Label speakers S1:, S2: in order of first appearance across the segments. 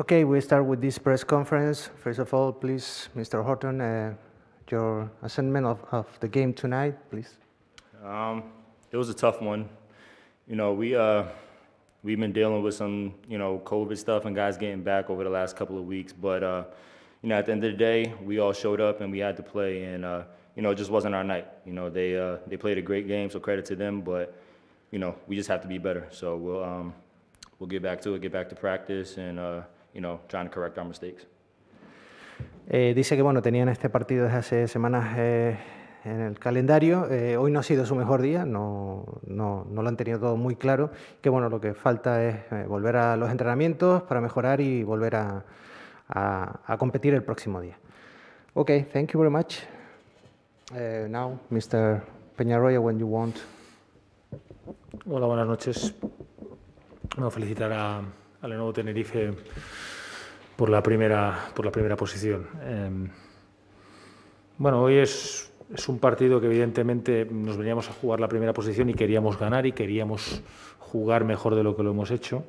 S1: Okay, we start with this press conference. First of all, please, Mr. Horton, uh, your assessment of, of, the game tonight, please.
S2: Um, it was a tough one. You know, we uh, we've been dealing with some you know COVID stuff and guys getting back over the last couple of weeks, but uh, you know, at the end of the day, we all showed up and we had to play, and uh, you know, it just wasn't our night. You know, they uh, they played a great game, so credit to them, but you know, we just have to be better. So we'll um, we'll get back to it, get back to practice, and uh, you know, correct
S1: eh, dice que bueno, tenían este partido desde hace semanas eh, en el calendario. Eh, hoy no ha sido su mejor día, no, no, lo han tenido todo muy claro. Que bueno, lo que falta es volver a los entrenamientos para mejorar y volver a, a, competir el próximo día. Ok, thank you very much. now, Mr. Peñarroya, when you want. Hola, buenas noches. Me felicitar a, a
S2: Tenerife por la primera, por la primera posición. Em, bueno, hoy es, un partido que evidentemente nos veníamos a jugar la primera posición y queríamos ganar y queríamos jugar mejor de lo que lo hemos hecho.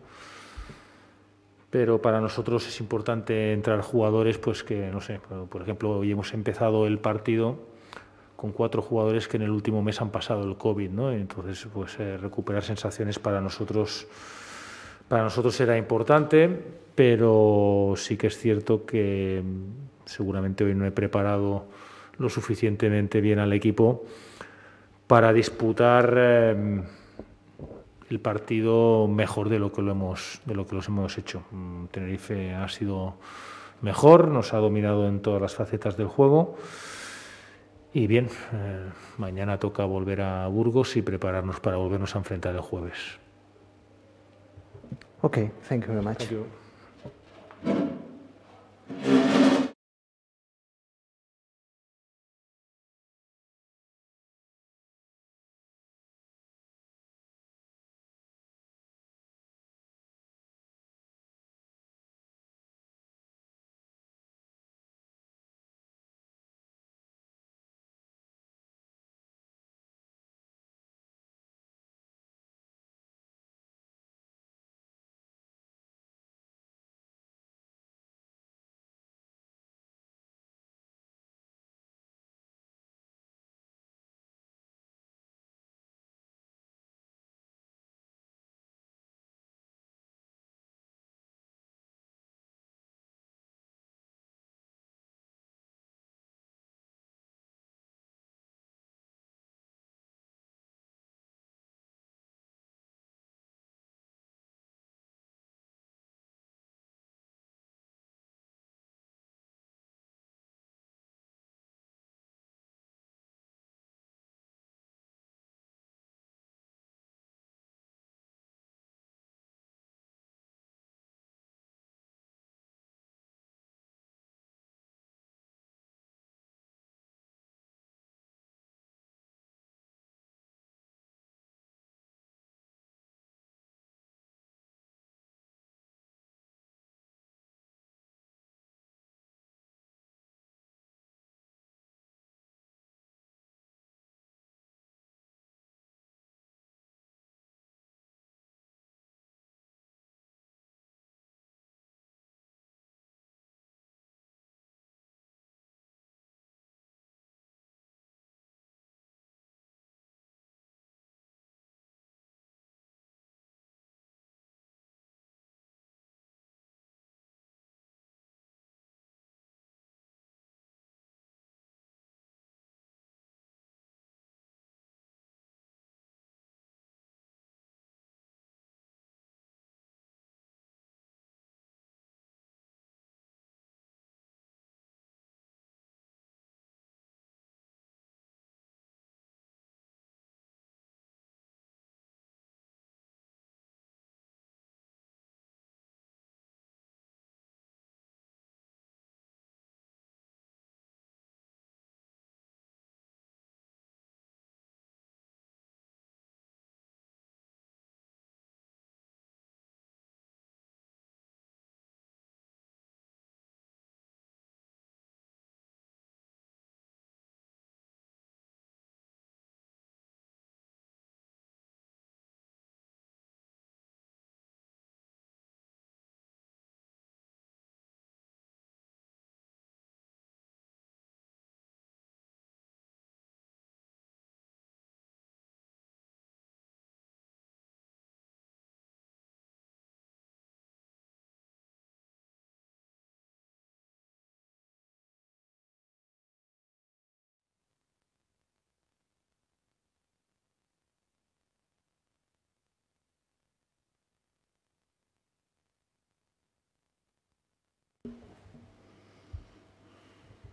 S2: Pero para nosotros es importante entrar jugadores, pues que, no sé, por ejemplo, hoy hemos empezado el partido con cuatro jugadores que en el último mes han pasado el COVID, ¿no? Entonces, pues eh, recuperar sensaciones para nosotros para nosotros era importante, pero sí que es cierto que seguramente hoy no he preparado lo suficientemente bien al equipo para disputar eh, el partido mejor de lo que lo hemos de lo que los hemos hecho. Mm, Tenerife ha sido mejor, nos ha dominado en todas las facetas del juego. Y bien, eh, mañana toca volver a Burgos y prepararnos para volvernos a enfrentar el jueves.
S1: Okay, thank you very much. Thank you.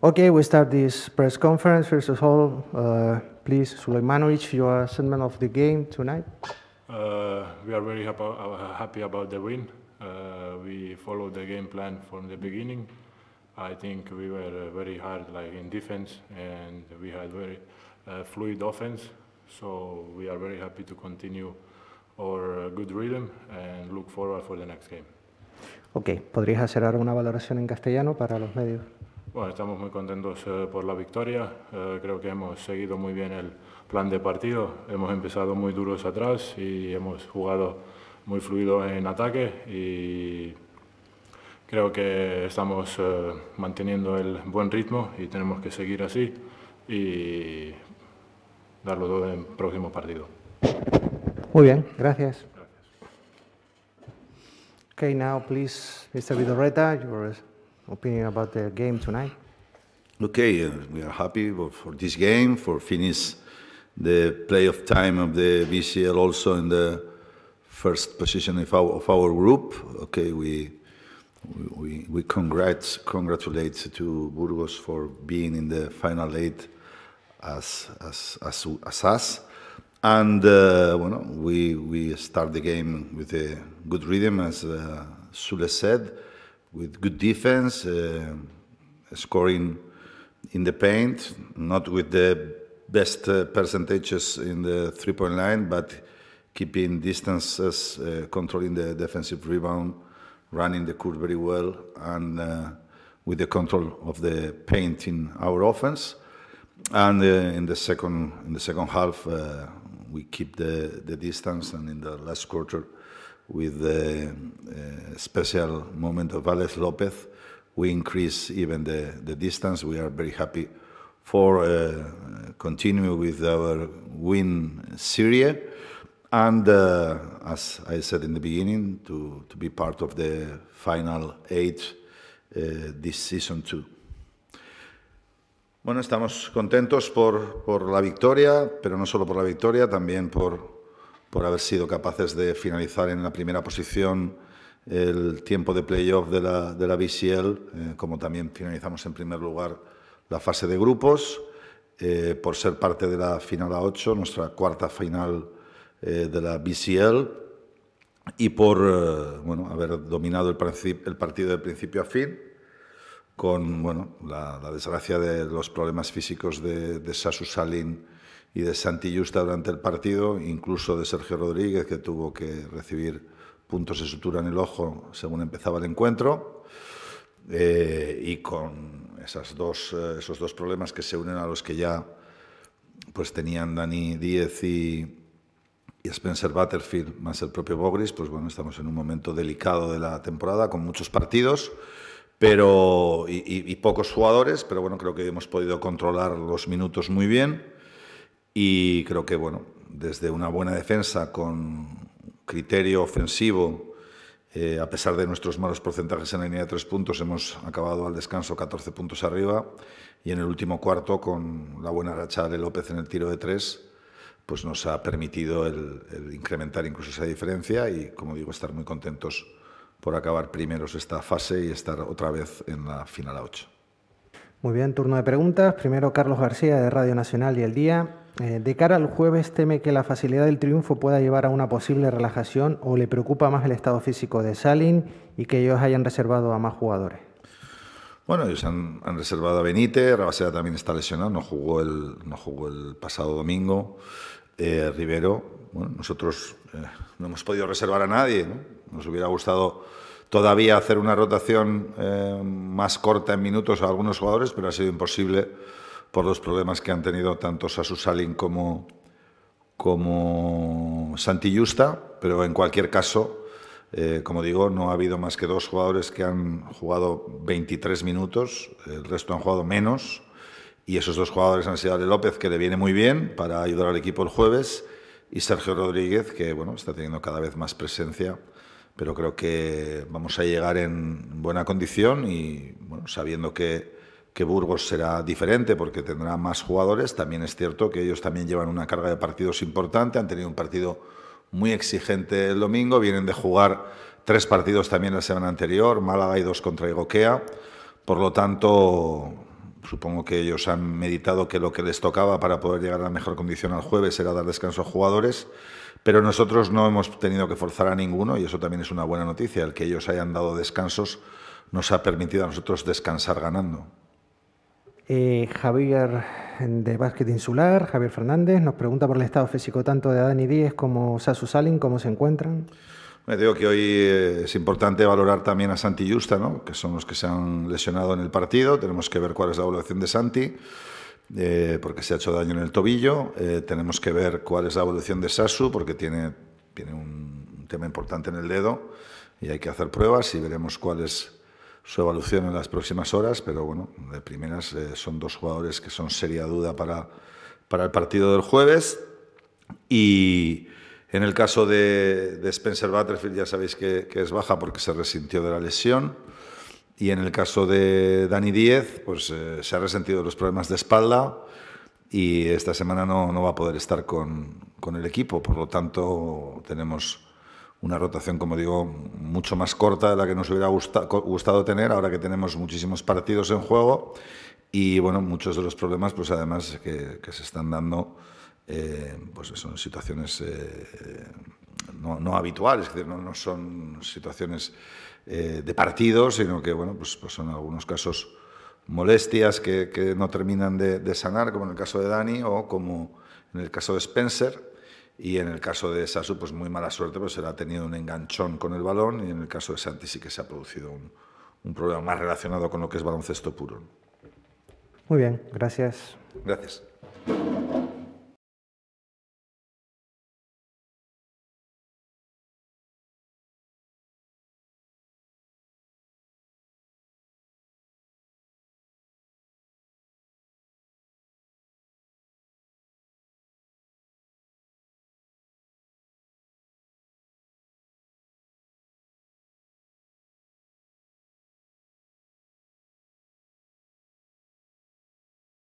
S1: Okay, we start this press conference. First of all, uh, please, Suleimanovic, your are of the game tonight.
S2: Uh, we are very happy, uh, happy about the win. Uh, we followed the game plan from the beginning. I think we were uh, very hard, like in defense, and we had very uh, fluid offense. So we are very happy to continue our good rhythm and look forward for the next game.
S1: Okay, ¿podrías hacer ahora una valoración en castellano para los medios?
S2: Bueno, estamos muy contentos eh, por la victoria. Eh, creo que hemos seguido muy bien el plan de partido. Hemos empezado muy duros atrás y hemos jugado muy fluido en ataque y creo que estamos eh, manteniendo el buen ritmo y tenemos que seguir así y darlo todo en próximo partido.
S1: Muy bien, gracias. gracias. Okay, now please, Mr. Vidorreta, opinion about the game tonight?
S3: Okay, uh, we are happy for this game, for finish the playoff time of the BCL also in the first position of our, of our group. Okay, we we, we congrats, congratulate to Burgos for being in the final eight as as as, as us. And uh, well, we we start the game with a good rhythm, as uh, Sule said with good defense, uh, scoring in the paint, not with the best uh, percentages in the three point line, but keeping distances, uh, controlling the defensive rebound, running the court very well, and uh, with the control of the paint in our offense. And uh, in the second in the second half, uh, we keep the, the distance, and in the last quarter, with the uh, special moment of Alex Lopez, we increase even the, the distance. We are very happy for uh, continue with our win series and uh, as I said in the beginning to, to be part of the final eight uh, this season too. Bueno, estamos contentos por, por la victoria, pero no solo por la victoria, también por, por haber sido capaces de finalizar en la primera posición el tiempo de playoff de la, de BCL, eh, como también finalizamos en primer lugar la fase de grupos, eh, por ser parte de la final A8, nuestra cuarta final eh, de la BCL, y por bueno, haber dominado el, el, partido de principio a fin, con bueno, la, desgracia de los problemas físicos de, de Sasu Salin y de Santi Justa durante el partido, incluso de Sergio Rodríguez, que tuvo que recibir puntos de sutura en el ojo según empezaba el encuentro. Eh, y con esas dos, eh, esos dos problemas que se unen a los que ya pues tenían Dani Díez y, y Spencer Butterfield, más el propio Bogris, pues bueno, estamos en un momento delicado de la temporada, con muchos partidos pero, y, y pocos jugadores, pero bueno, creo que hemos podido controlar los minutos muy bien y creo que, bueno, desde una buena defensa con criterio ofensivo, eh, a pesar de nuestros malos porcentajes en la línea de tres puntos, hemos acabado al descanso 14 puntos arriba y en el último cuarto, con la buena racha de López en el tiro de tres, pues nos ha permitido el, incrementar incluso esa diferencia y, como digo, estar muy contentos por acabar primeros esta fase y estar otra vez en la final a 8.
S1: Muy bien, turno de preguntas. Primero Carlos García de Radio Nacional y El Día. Eh, de cara al jueves, ¿teme que la facilidad del triunfo pueda llevar a una posible relajación o le preocupa más el estado físico de Salin y que ellos hayan reservado a más jugadores?
S3: Bueno, ellos han, reservado a Benítez, Rabaseda también está lesionado, no jugó el, no jugó el pasado domingo. Eh, Rivero, nosotros eh, no hemos podido reservar a nadie, nos hubiera gustado todavía hacer una rotación más corta en minutos a algunos jugadores, pero ha sido imposible por los problemas que han tenido tanto Sasu Salin como, como Santi Justa, pero en cualquier caso, eh, como digo, no ha habido más que dos jugadores que han jugado 23 minutos, el resto han jugado menos, y esos dos jugadores han sido Ale López, que le viene muy bien para ayudar al equipo el jueves, y Sergio Rodríguez, que bueno, está teniendo cada vez más presencia, pero creo que vamos a llegar en buena condición y sabiendo que que Burgos será diferente porque tendrá más jugadores. También es cierto que ellos también llevan una carga de partidos importante, han tenido un partido muy exigente el domingo, vienen de jugar tres partidos también la semana anterior, Málaga y dos contra Igoquea. Por lo tanto, supongo que ellos han meditado que lo que les tocaba para poder llegar a la mejor condición al jueves era dar descanso a jugadores, pero nosotros no hemos tenido que forzar a ninguno y eso también es una buena noticia. El que ellos hayan dado descansos nos ha permitido a nosotros descansar ganando.
S1: Eh, Javier de Básquet Insular, Javier Fernández, nos pregunta por el estado físico tanto de Dani Díez como Sasu Salin, ¿cómo se encuentran?
S3: Me digo que hoy eh, es importante valorar también a Santi Justa, ¿no? que son los que se han lesionado en el partido. Tenemos que ver cuál es la evolución de Santi, eh, porque se ha hecho daño en el tobillo. tenemos que ver cuál es la evolución de Sasu, porque tiene, tiene un tema importante en el dedo y hay que hacer pruebas y veremos cuál es su evolución en las próximas horas, pero bueno, de primeras eh, son dos jugadores que son seria duda para, para el partido del jueves. Y en el caso de, Spencer Butterfield ya sabéis que, es baja porque se resintió de la lesión. Y en el caso de Dani Díez, pues eh, se ha resentido de los problemas de espalda y esta semana no, no va a poder estar con, con el equipo. Por lo tanto, tenemos una rotación, como digo, mucho más corta de la que nos hubiera gustado tener, ahora que tenemos muchísimos partidos en juego y, bueno, muchos de los problemas, pues además que, se están dando, eh, pues son situaciones eh, no, habituales, es no, son situaciones eh, de partido, sino que, bueno, pues, pues son algunos casos molestias que, no terminan de, de, sanar, como en el caso de Dani o como en el caso de Spencer, y en el caso de Sasu, pues muy mala suerte, pues le ha tenido un enganchón con el balón y en el caso de Santi sí que se ha producido un problema más relacionado con lo que es baloncesto puro.
S1: Muy bien, gracias.
S3: Gracias.